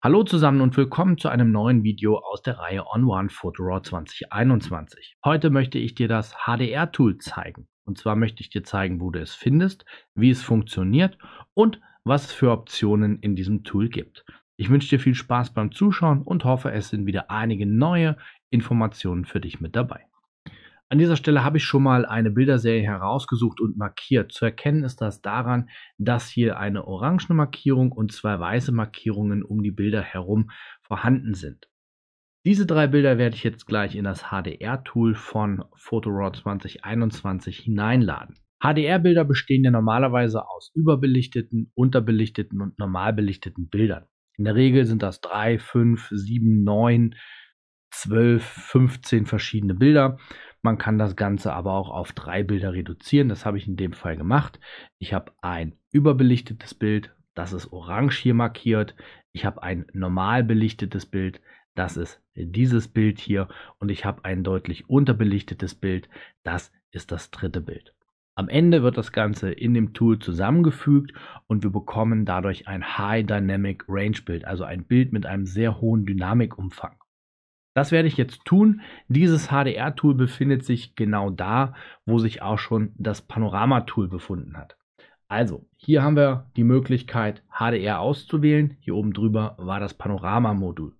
Hallo zusammen und willkommen zu einem neuen Video aus der Reihe On One Photo Raw 2021. Heute möchte ich dir das HDR-Tool zeigen. Und zwar möchte ich dir zeigen, wo du es findest, wie es funktioniert und was es für Optionen in diesem Tool gibt. Ich wünsche dir viel Spaß beim Zuschauen und hoffe, es sind wieder einige neue Informationen für dich mit dabei. An dieser Stelle habe ich schon mal eine Bilderserie herausgesucht und markiert. Zu erkennen ist das daran, dass hier eine orange Markierung und zwei weiße Markierungen um die Bilder herum vorhanden sind. Diese drei Bilder werde ich jetzt gleich in das HDR-Tool von PhotoRAW 2021 hineinladen. HDR-Bilder bestehen ja normalerweise aus überbelichteten, unterbelichteten und normalbelichteten Bildern. In der Regel sind das 3, 5, 7, 9, 12, 15 verschiedene Bilder. Man kann das Ganze aber auch auf drei Bilder reduzieren. Das habe ich in dem Fall gemacht. Ich habe ein überbelichtetes Bild, das ist orange hier markiert. Ich habe ein normal belichtetes Bild, das ist dieses Bild hier. Und ich habe ein deutlich unterbelichtetes Bild, das ist das dritte Bild. Am Ende wird das Ganze in dem Tool zusammengefügt und wir bekommen dadurch ein High Dynamic Range Bild, also ein Bild mit einem sehr hohen Dynamikumfang. Das werde ich jetzt tun. Dieses HDR-Tool befindet sich genau da, wo sich auch schon das Panorama-Tool befunden hat. Also, hier haben wir die Möglichkeit, HDR auszuwählen. Hier oben drüber war das Panorama-Modul.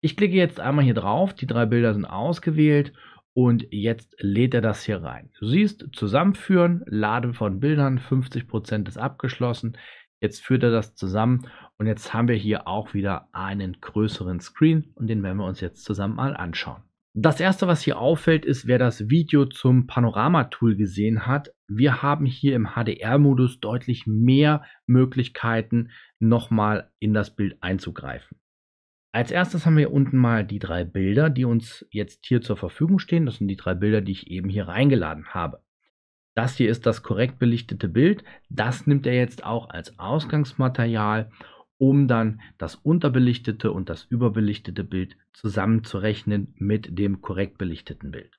Ich klicke jetzt einmal hier drauf, die drei Bilder sind ausgewählt und jetzt lädt er das hier rein. Du siehst, zusammenführen, Laden von Bildern, 50% ist abgeschlossen. Jetzt führt er das zusammen und jetzt haben wir hier auch wieder einen größeren Screen und den werden wir uns jetzt zusammen mal anschauen. Das erste, was hier auffällt, ist, wer das Video zum Panorama-Tool gesehen hat. Wir haben hier im HDR-Modus deutlich mehr Möglichkeiten, nochmal in das Bild einzugreifen. Als erstes haben wir hier unten mal die drei Bilder, die uns jetzt hier zur Verfügung stehen. Das sind die drei Bilder, die ich eben hier reingeladen habe. Das hier ist das korrekt belichtete Bild. Das nimmt er jetzt auch als Ausgangsmaterial um dann das unterbelichtete und das überbelichtete Bild zusammenzurechnen mit dem korrekt belichteten Bild.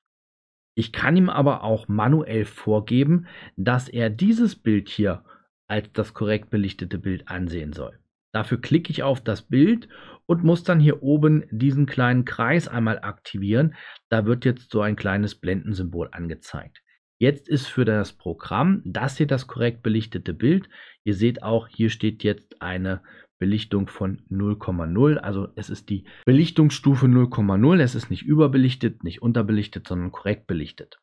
Ich kann ihm aber auch manuell vorgeben, dass er dieses Bild hier als das korrekt belichtete Bild ansehen soll. Dafür klicke ich auf das Bild und muss dann hier oben diesen kleinen Kreis einmal aktivieren. Da wird jetzt so ein kleines Blendensymbol angezeigt. Jetzt ist für das Programm das hier das korrekt belichtete Bild. Ihr seht auch, hier steht jetzt eine Belichtung von 0,0. Also es ist die Belichtungsstufe 0,0. Es ist nicht überbelichtet, nicht unterbelichtet, sondern korrekt belichtet.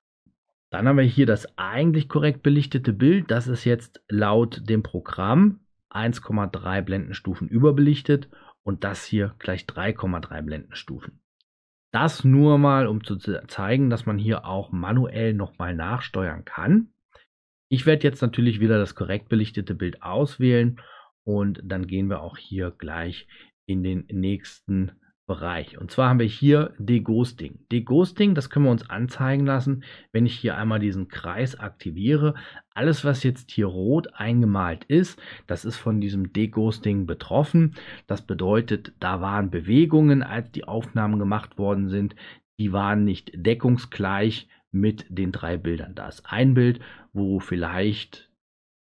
Dann haben wir hier das eigentlich korrekt belichtete Bild. Das ist jetzt laut dem Programm 1,3 Blendenstufen überbelichtet und das hier gleich 3,3 Blendenstufen. Das nur mal, um zu zeigen, dass man hier auch manuell nochmal nachsteuern kann. Ich werde jetzt natürlich wieder das korrekt belichtete Bild auswählen und dann gehen wir auch hier gleich in den nächsten Bereich. Und zwar haben wir hier Deghosting. Deghosting, das können wir uns anzeigen lassen, wenn ich hier einmal diesen Kreis aktiviere. Alles, was jetzt hier rot eingemalt ist, das ist von diesem Deghosting betroffen. Das bedeutet, da waren Bewegungen, als die Aufnahmen gemacht worden sind, die waren nicht deckungsgleich mit den drei Bildern. Da ist ein Bild, wo vielleicht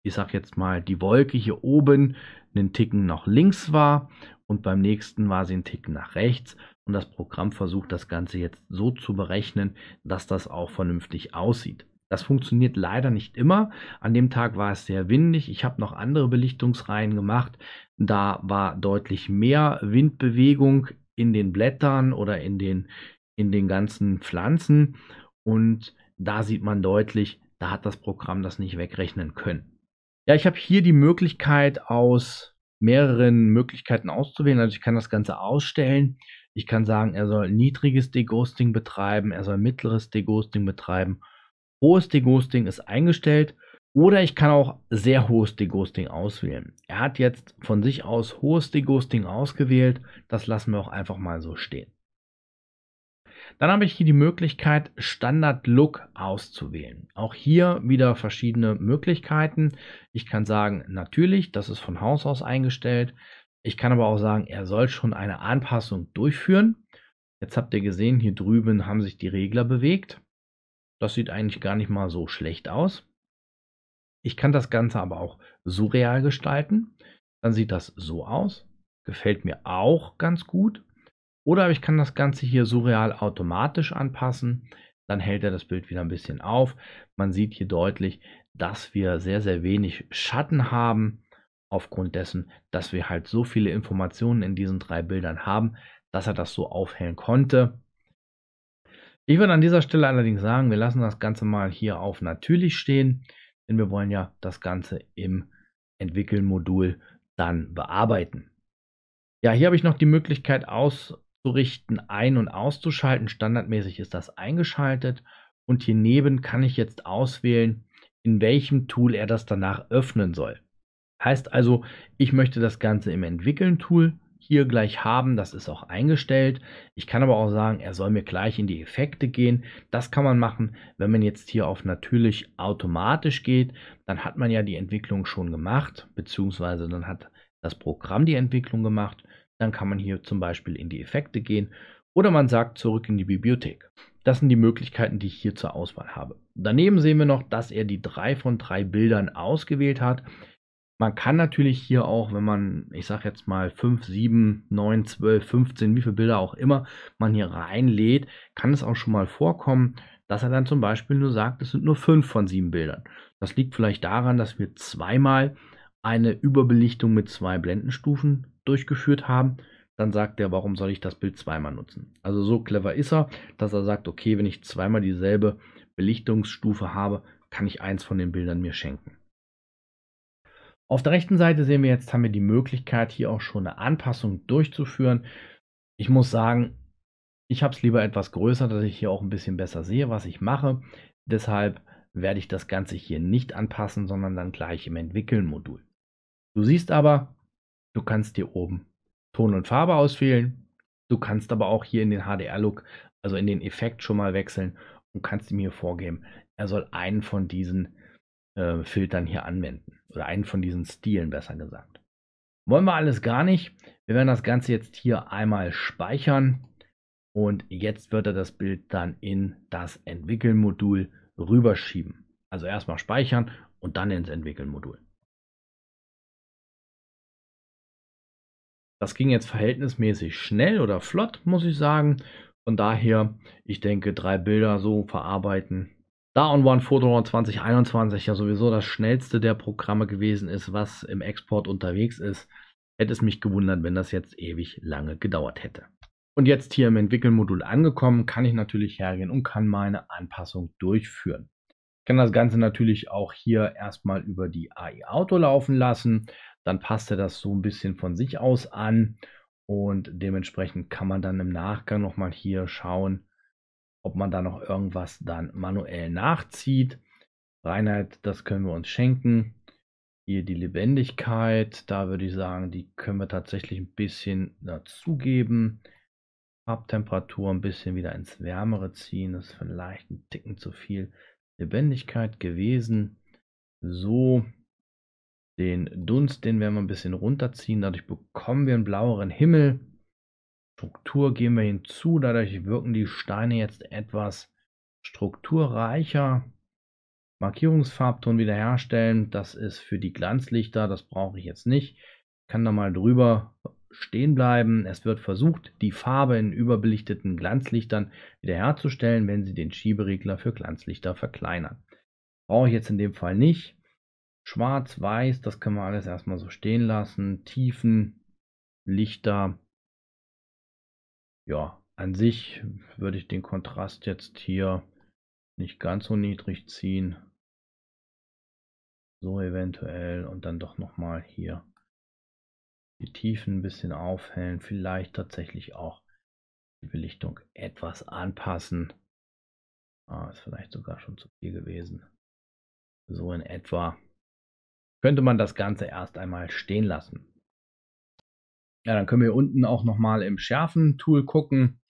ich sag jetzt mal, die Wolke hier oben einen Ticken nach links war und beim nächsten war sie einen Ticken nach rechts. Und das Programm versucht das Ganze jetzt so zu berechnen, dass das auch vernünftig aussieht. Das funktioniert leider nicht immer. An dem Tag war es sehr windig. Ich habe noch andere Belichtungsreihen gemacht. Da war deutlich mehr Windbewegung in den Blättern oder in den, in den ganzen Pflanzen. Und da sieht man deutlich, da hat das Programm das nicht wegrechnen können. Ja, ich habe hier die Möglichkeit aus mehreren Möglichkeiten auszuwählen. Also ich kann das Ganze ausstellen. Ich kann sagen, er soll niedriges Deghosting betreiben, er soll mittleres Deghosting betreiben. Hohes Deghosting ist eingestellt. Oder ich kann auch sehr hohes Deghosting auswählen. Er hat jetzt von sich aus hohes Deghosting ausgewählt. Das lassen wir auch einfach mal so stehen. Dann habe ich hier die Möglichkeit, Standard Look auszuwählen. Auch hier wieder verschiedene Möglichkeiten. Ich kann sagen, natürlich, das ist von Haus aus eingestellt. Ich kann aber auch sagen, er soll schon eine Anpassung durchführen. Jetzt habt ihr gesehen, hier drüben haben sich die Regler bewegt. Das sieht eigentlich gar nicht mal so schlecht aus. Ich kann das Ganze aber auch surreal gestalten. Dann sieht das so aus. Gefällt mir auch ganz gut. Oder ich kann das Ganze hier surreal automatisch anpassen. Dann hält er das Bild wieder ein bisschen auf. Man sieht hier deutlich, dass wir sehr, sehr wenig Schatten haben. Aufgrund dessen, dass wir halt so viele Informationen in diesen drei Bildern haben, dass er das so aufhellen konnte. Ich würde an dieser Stelle allerdings sagen, wir lassen das Ganze mal hier auf natürlich stehen, denn wir wollen ja das Ganze im Entwickeln-Modul dann bearbeiten. Ja, hier habe ich noch die Möglichkeit aus, richten, ein- und auszuschalten. Standardmäßig ist das eingeschaltet und hier neben kann ich jetzt auswählen, in welchem Tool er das danach öffnen soll. Heißt also, ich möchte das Ganze im Entwickeln-Tool hier gleich haben, das ist auch eingestellt. Ich kann aber auch sagen, er soll mir gleich in die Effekte gehen. Das kann man machen, wenn man jetzt hier auf natürlich automatisch geht, dann hat man ja die Entwicklung schon gemacht, beziehungsweise dann hat das Programm die Entwicklung gemacht dann kann man hier zum Beispiel in die Effekte gehen oder man sagt zurück in die Bibliothek. Das sind die Möglichkeiten, die ich hier zur Auswahl habe. Daneben sehen wir noch, dass er die drei von drei Bildern ausgewählt hat. Man kann natürlich hier auch, wenn man, ich sage jetzt mal 5, 7, 9, 12, 15, wie viele Bilder auch immer man hier reinlädt, kann es auch schon mal vorkommen, dass er dann zum Beispiel nur sagt, es sind nur 5 von 7 Bildern. Das liegt vielleicht daran, dass wir zweimal eine Überbelichtung mit zwei Blendenstufen durchgeführt haben, dann sagt er, warum soll ich das Bild zweimal nutzen? Also so clever ist er, dass er sagt, okay, wenn ich zweimal dieselbe Belichtungsstufe habe, kann ich eins von den Bildern mir schenken. Auf der rechten Seite sehen wir jetzt, haben wir die Möglichkeit, hier auch schon eine Anpassung durchzuführen. Ich muss sagen, ich habe es lieber etwas größer, dass ich hier auch ein bisschen besser sehe, was ich mache. Deshalb werde ich das Ganze hier nicht anpassen, sondern dann gleich im Entwickeln-Modul. Du siehst aber, Du kannst hier oben Ton und Farbe auswählen. Du kannst aber auch hier in den HDR-Look, also in den Effekt schon mal wechseln und kannst ihm hier vorgeben, er soll einen von diesen äh, Filtern hier anwenden oder einen von diesen Stilen besser gesagt. Wollen wir alles gar nicht. Wir werden das Ganze jetzt hier einmal speichern und jetzt wird er das Bild dann in das Entwickeln-Modul rüberschieben. Also erstmal speichern und dann ins Entwickeln-Modul. Das ging jetzt verhältnismäßig schnell oder flott, muss ich sagen. Von daher, ich denke, drei Bilder so verarbeiten. Da und One Photo 2021 ja sowieso das schnellste der Programme gewesen ist, was im Export unterwegs ist, hätte es mich gewundert, wenn das jetzt ewig lange gedauert hätte. Und jetzt hier im Entwickelmodul angekommen, kann ich natürlich hergehen und kann meine Anpassung durchführen. Ich kann das Ganze natürlich auch hier erstmal über die AI Auto laufen lassen dann passt er das so ein bisschen von sich aus an und dementsprechend kann man dann im Nachgang nochmal hier schauen, ob man da noch irgendwas dann manuell nachzieht. Reinheit, das können wir uns schenken. Hier die Lebendigkeit, da würde ich sagen, die können wir tatsächlich ein bisschen dazugeben. Farbtemperatur ein bisschen wieder ins Wärmere ziehen, das ist vielleicht ein Ticken zu viel Lebendigkeit gewesen. So, den Dunst, den werden wir ein bisschen runterziehen. Dadurch bekommen wir einen blaueren Himmel. Struktur geben wir hinzu. Dadurch wirken die Steine jetzt etwas strukturreicher. Markierungsfarbton wiederherstellen. Das ist für die Glanzlichter. Das brauche ich jetzt nicht. Ich kann da mal drüber stehen bleiben. Es wird versucht, die Farbe in überbelichteten Glanzlichtern wiederherzustellen, wenn Sie den Schieberegler für Glanzlichter verkleinern. Brauche ich jetzt in dem Fall nicht. Schwarz, Weiß, das können wir alles erstmal so stehen lassen. Tiefen, Lichter. Ja, an sich würde ich den Kontrast jetzt hier nicht ganz so niedrig ziehen. So eventuell und dann doch nochmal hier die Tiefen ein bisschen aufhellen. Vielleicht tatsächlich auch die Belichtung etwas anpassen. Ah, ist vielleicht sogar schon zu viel gewesen. So in etwa könnte man das Ganze erst einmal stehen lassen. Ja, dann können wir unten auch nochmal im Schärfen-Tool gucken.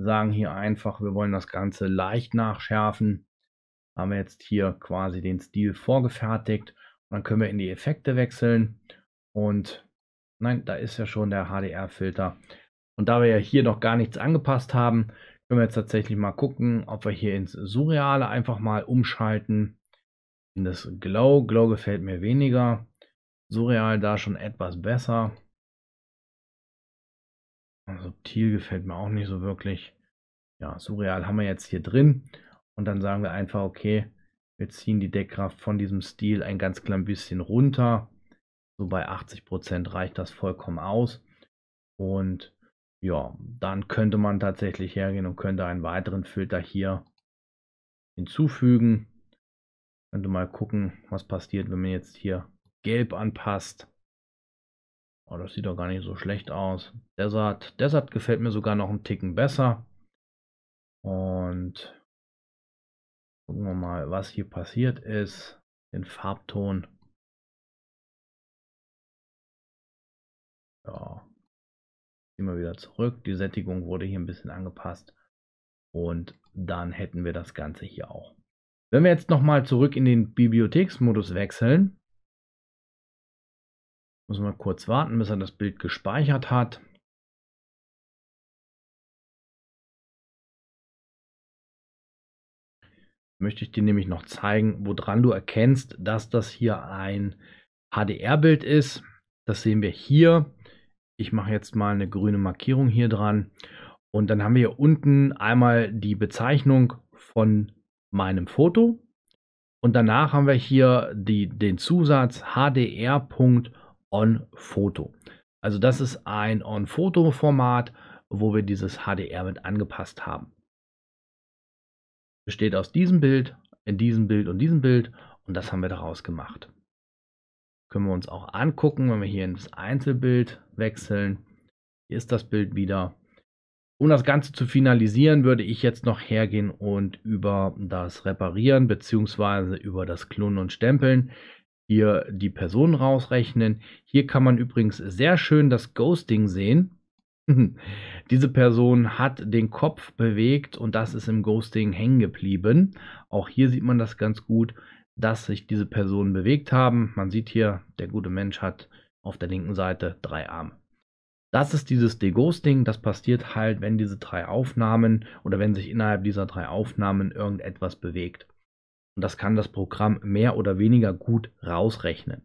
Sagen hier einfach, wir wollen das Ganze leicht nachschärfen. Haben wir jetzt hier quasi den Stil vorgefertigt. Und dann können wir in die Effekte wechseln. Und nein, da ist ja schon der HDR-Filter. Und da wir ja hier noch gar nichts angepasst haben, können wir jetzt tatsächlich mal gucken, ob wir hier ins Surreale einfach mal umschalten in das Glow. Glow gefällt mir weniger. Surreal da schon etwas besser. Subtil gefällt mir auch nicht so wirklich. Ja, Surreal haben wir jetzt hier drin. Und dann sagen wir einfach, okay, wir ziehen die Deckkraft von diesem Stil ein ganz klein bisschen runter. So bei 80% reicht das vollkommen aus. Und ja, dann könnte man tatsächlich hergehen und könnte einen weiteren Filter hier hinzufügen. Könnte mal gucken, was passiert, wenn man jetzt hier gelb anpasst. Oh, das sieht doch gar nicht so schlecht aus. Desert, Desert gefällt mir sogar noch ein Ticken besser. Und gucken wir mal, was hier passiert ist. Den Farbton. Ja. Immer wieder zurück. Die Sättigung wurde hier ein bisschen angepasst. Und dann hätten wir das Ganze hier auch. Wenn wir jetzt nochmal zurück in den Bibliotheksmodus wechseln, müssen wir kurz warten, bis er das Bild gespeichert hat. Möchte ich dir nämlich noch zeigen, woran du erkennst, dass das hier ein HDR-Bild ist. Das sehen wir hier. Ich mache jetzt mal eine grüne Markierung hier dran. Und dann haben wir hier unten einmal die Bezeichnung von meinem Foto und danach haben wir hier die, den Zusatz HDR.onFoto. Also das ist ein On-Foto-Format, wo wir dieses HDR mit angepasst haben. Besteht aus diesem Bild, in diesem Bild und diesem Bild und das haben wir daraus gemacht. Können wir uns auch angucken, wenn wir hier ins Einzelbild wechseln. Hier ist das Bild wieder. Um das Ganze zu finalisieren, würde ich jetzt noch hergehen und über das Reparieren bzw. über das Klonen und Stempeln hier die Personen rausrechnen. Hier kann man übrigens sehr schön das Ghosting sehen. Diese Person hat den Kopf bewegt und das ist im Ghosting hängen geblieben. Auch hier sieht man das ganz gut, dass sich diese Personen bewegt haben. Man sieht hier, der gute Mensch hat auf der linken Seite drei Arme. Das ist dieses Deghosting, das passiert halt, wenn diese drei Aufnahmen oder wenn sich innerhalb dieser drei Aufnahmen irgendetwas bewegt. Und das kann das Programm mehr oder weniger gut rausrechnen.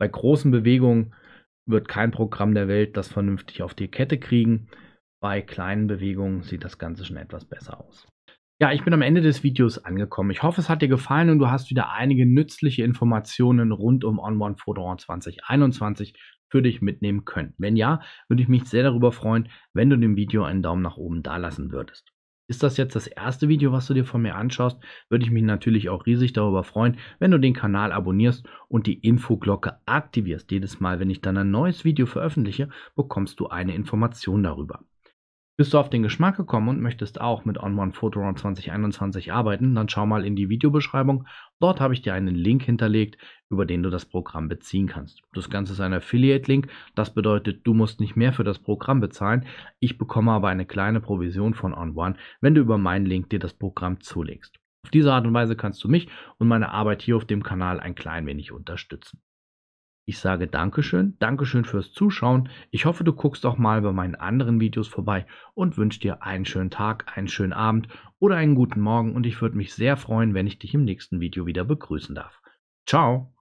Bei großen Bewegungen wird kein Programm der Welt das vernünftig auf die Kette kriegen. Bei kleinen Bewegungen sieht das Ganze schon etwas besser aus. Ja, ich bin am Ende des Videos angekommen. Ich hoffe, es hat dir gefallen und du hast wieder einige nützliche Informationen rund um Onboard Fodor 2021 für dich mitnehmen können? Wenn ja, würde ich mich sehr darüber freuen, wenn du dem Video einen Daumen nach oben da lassen würdest. Ist das jetzt das erste Video, was du dir von mir anschaust, würde ich mich natürlich auch riesig darüber freuen, wenn du den Kanal abonnierst und die Infoglocke aktivierst. Jedes Mal, wenn ich dann ein neues Video veröffentliche, bekommst du eine Information darüber. Bist du auf den Geschmack gekommen und möchtest auch mit OnOne Photoron 2021 arbeiten, dann schau mal in die Videobeschreibung. Dort habe ich dir einen Link hinterlegt, über den du das Programm beziehen kannst. Das Ganze ist ein Affiliate-Link. Das bedeutet, du musst nicht mehr für das Programm bezahlen. Ich bekomme aber eine kleine Provision von OnOne, wenn du über meinen Link dir das Programm zulegst. Auf diese Art und Weise kannst du mich und meine Arbeit hier auf dem Kanal ein klein wenig unterstützen. Ich sage Dankeschön, Dankeschön fürs Zuschauen. Ich hoffe, du guckst auch mal bei meinen anderen Videos vorbei und wünsche dir einen schönen Tag, einen schönen Abend oder einen guten Morgen und ich würde mich sehr freuen, wenn ich dich im nächsten Video wieder begrüßen darf. Ciao!